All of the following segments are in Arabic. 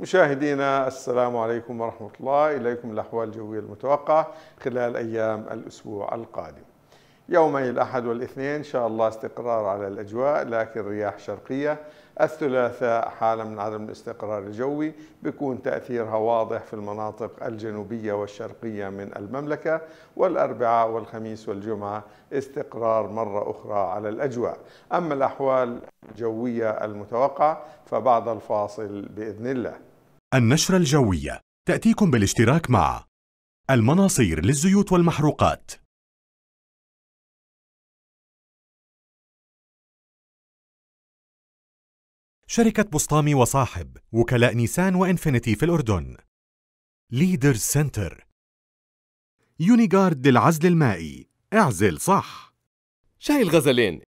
مشاهدينا السلام عليكم ورحمة الله إليكم الأحوال الجوية المتوقعة خلال أيام الأسبوع القادم يومي الأحد والاثنين إن شاء الله استقرار على الأجواء لكن رياح شرقية الثلاثاء حالة من عدم الاستقرار الجوي بيكون تأثيرها واضح في المناطق الجنوبية والشرقية من المملكة والأربعاء والخميس والجمعة استقرار مرة أخرى على الأجواء أما الأحوال الجوية المتوقعة فبعد الفاصل بإذن الله النشرة الجوية تأتيكم بالاشتراك مع المناصير للزيوت والمحروقات شركة بسطامي وصاحب وكلاء نيسان وإنفينيتي في الأردن ليدر سنتر يونيغارد للعزل المائي اعزل صح شاي الغزلين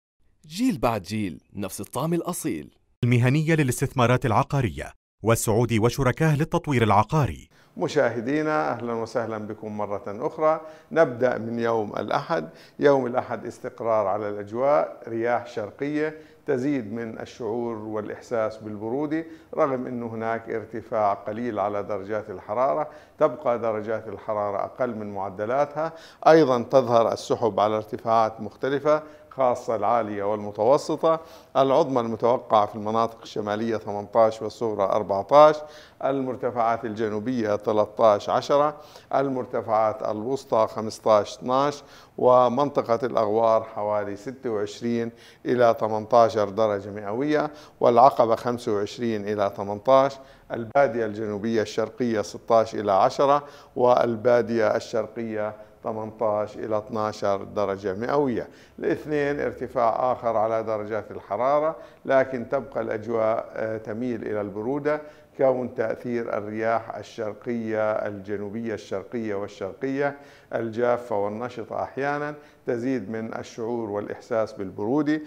جيل بعد جيل نفس الطعم الأصيل المهنية للاستثمارات العقارية والسعود وشركاه للتطوير العقاري مشاهدينا اهلا وسهلا بكم مره اخرى نبدا من يوم الاحد يوم الاحد استقرار على الاجواء رياح شرقيه تزيد من الشعور والاحساس بالبروده رغم انه هناك ارتفاع قليل على درجات الحراره تبقى درجات الحراره اقل من معدلاتها ايضا تظهر السحب على ارتفاعات مختلفه خاصة العالية والمتوسطة العظمى المتوقعة في المناطق الشمالية 18 والصغرى 14 المرتفعات الجنوبية 13 10 المرتفعات الوسطى 15 12 ومنطقة الأغوار حوالي 26 إلى 18 درجة مئوية والعقبة 25 إلى 18 البادية الجنوبية الشرقية 16 إلى 10 والبادية الشرقية 18 إلى 12 درجة مئوية الاثنين ارتفاع آخر على درجات الحرارة لكن تبقى الأجواء آه، تميل إلى البرودة كون تأثير الرياح الشرقية الجنوبية الشرقية والشرقية الجافة والنشطة أحيانا تزيد من الشعور والإحساس بالبرودة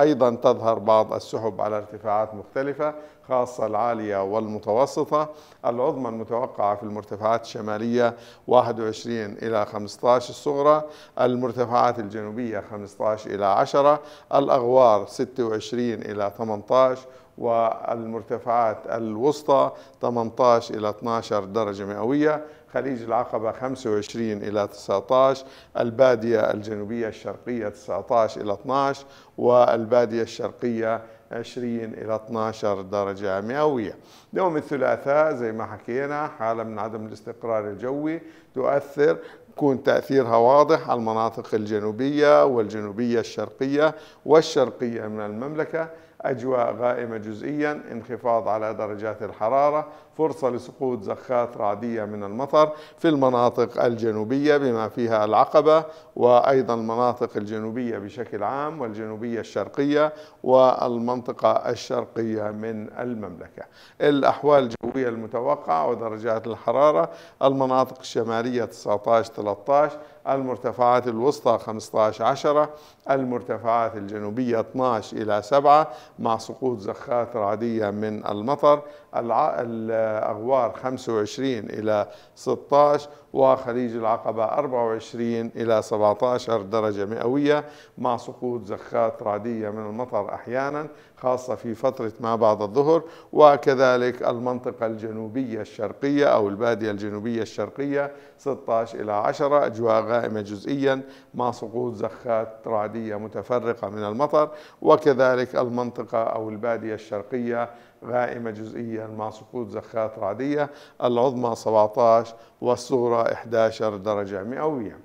أيضا تظهر بعض السحب على ارتفاعات مختلفة خاصة العالية والمتوسطة العظمى المتوقعة في المرتفعات الشمالية 21 إلى 15 الصغرى المرتفعات الجنوبية 15 إلى 10 الأغوار 26 إلى 18 والمرتفعات الوسطى 18 إلى 12 درجة مئوية خليج العقبة 25 إلى 19 البادية الجنوبية الشرقية 19 إلى 12 والبادية الشرقية 20 إلى 12 درجة مئوية يوم الثلاثاء زي ما حكينا حالة من عدم الاستقرار الجوي تؤثر يكون تأثيرها واضح على المناطق الجنوبية والجنوبية الشرقية والشرقية من المملكة أجواء غائمة جزئيا انخفاض على درجات الحرارة فرصة لسقوط زخات رعدية من المطر في المناطق الجنوبية بما فيها العقبة وأيضا المناطق الجنوبية بشكل عام والجنوبية الشرقية والمنطقة الشرقية من المملكة الأحوال الجوية المتوقعة ودرجات الحرارة المناطق الشمالية 19 13 المرتفعات الوسطى 15 10 المرتفعات الجنوبية 12 إلى 7 مع سقوط زخات رعدية من المطر الأغوار 25 إلى 16 وخليج العقبة 24 إلى 17 درجة مئوية مع سقوط زخات رعدية من المطر أحيانا خاصة في فترة ما بعد الظهر وكذلك المنطقة الجنوبية الشرقية أو البادية الجنوبية الشرقية 16 إلى 10 أجواء الغائمة جزئيا مع سقوط زخات رعدية متفرقة من المطر وكذلك المنطقة أو البادية الشرقية غائمة جزئيا مع سقوط زخات رعدية العظمى 17 والصغرى 11 درجة مئوية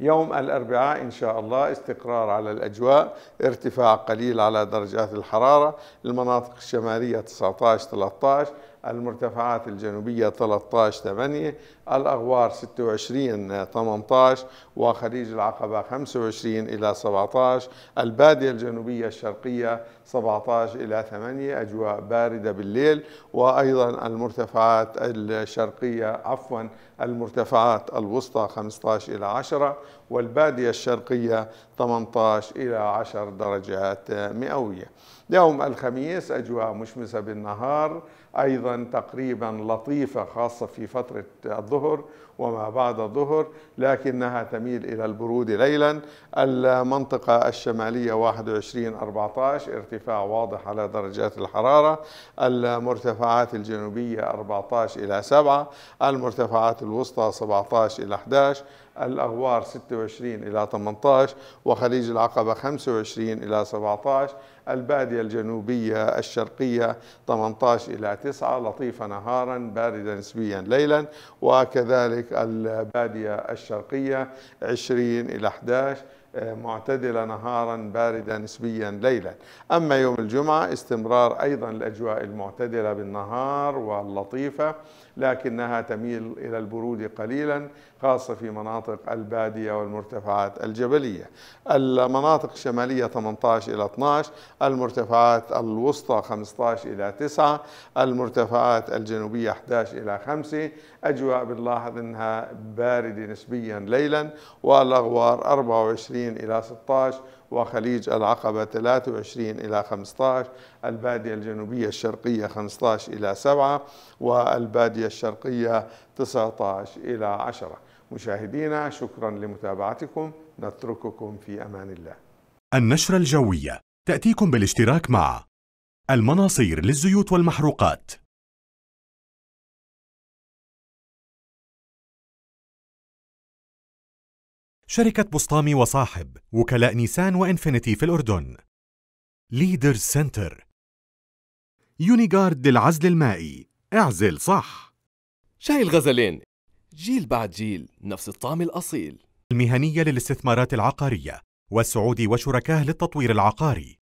يوم الأربعاء إن شاء الله استقرار على الأجواء ارتفاع قليل على درجات الحرارة المناطق الشمالية 19-13 المرتفعات الجنوبية 13 8 الأغوار 26 18 وخليج العقبة 25 إلى 17 البادية الجنوبية الشرقية 17 إلى 8 أجواء باردة بالليل وأيضا المرتفعات الشرقية عفوا المرتفعات الوسطى 15 إلى 10 والبادية الشرقية 18 إلى 10 درجات مئوية يوم الخميس أجواء مشمسة بالنهار أيضا تقريبا لطيفة خاصة في فترة الظهر وما بعد الظهر لكنها تميل إلى البرود ليلا المنطقة الشمالية 21 14 ارتفاع واضح على درجات الحرارة المرتفعات الجنوبية 14 إلى 7 المرتفعات الوسطى 17 إلى 11 الأغوار 26 إلى 18 وخليج العقبة 25 إلى 17 البادية الجنوبية الشرقية 18 إلى 9 لطيفة نهارا باردة نسبيا ليلا وكذلك البادية الشرقية 20 إلى 11 معتدلة نهارا باردة نسبيا ليلا أما يوم الجمعة استمرار أيضا الأجواء المعتدلة بالنهار واللطيفة لكنها تميل إلى البرود قليلا خاصة في مناطق البادية والمرتفعات الجبلية المناطق الشمالية 18 إلى 12 المرتفعات الوسطى 15 إلى 9 المرتفعات الجنوبية 11 إلى 5 أجواء بنلاحظ أنها باردة نسبيا ليلا والأغوار 24 إلى 16 وخليج العقبة 23 إلى 15 البادية الجنوبية الشرقية 15 إلى 7 والبادية الشرقية 19 إلى 10 مشاهدينا شكرا لمتابعتكم نترككم في أمان الله النشرة الجوية تأتيكم بالاشتراك مع المناصير للزيوت والمحروقات شركة بسطامي وصاحب وكلاء نيسان وإنفينيتي في الأردن ليدر سنتر يونيغارد للعزل المائي اعزل صح شاي الغزلين جيل بعد جيل نفس الطعم الأصيل المهنية للاستثمارات العقارية والسعودي وشركاه للتطوير العقاري